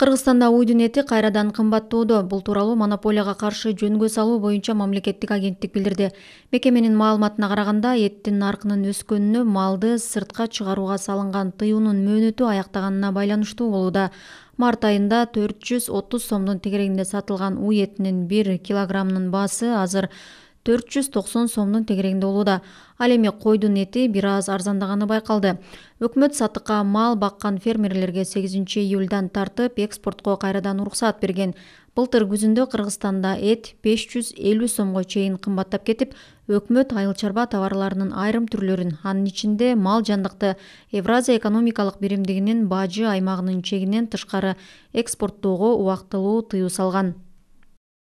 кыргызстанда уйдун эти кайрадан кымбаттоодо бул тууралуу монополияга каршы жөнгө салуу боюнча мамлекеттик агенттик билдирди мекеменин маалыматына караганда эттин наркынын өскөнүнө малды сыртка чыгарууга салынган тыюунун мөөнөтү аяктаганына байланыштуу болууда март айында төрт жүз отуз сомдун тегерегинде сатылган уй этинин бир килограммынын баасы азыр төрт жүз токсон сомдун тегерегинде болууда ал эми койдун эти бир аз арзандаганы байкалды өкмөт сатыкка мал баккан фермерлерге сегизинчи июлдан тартып экспортко кайрадан уруксаат берген былтыр күзүндө кыргызстанда эт беш жүз элүү сомго чейин кымбаттап кетип өкмөт айыл чарба товарларынын айрым түрлөрүн анын ичинде мал жандыкты евразия экономикалык биримдигинин бажы аймагынын чегинен тышкары экспорттоого убактылуу тыюу салган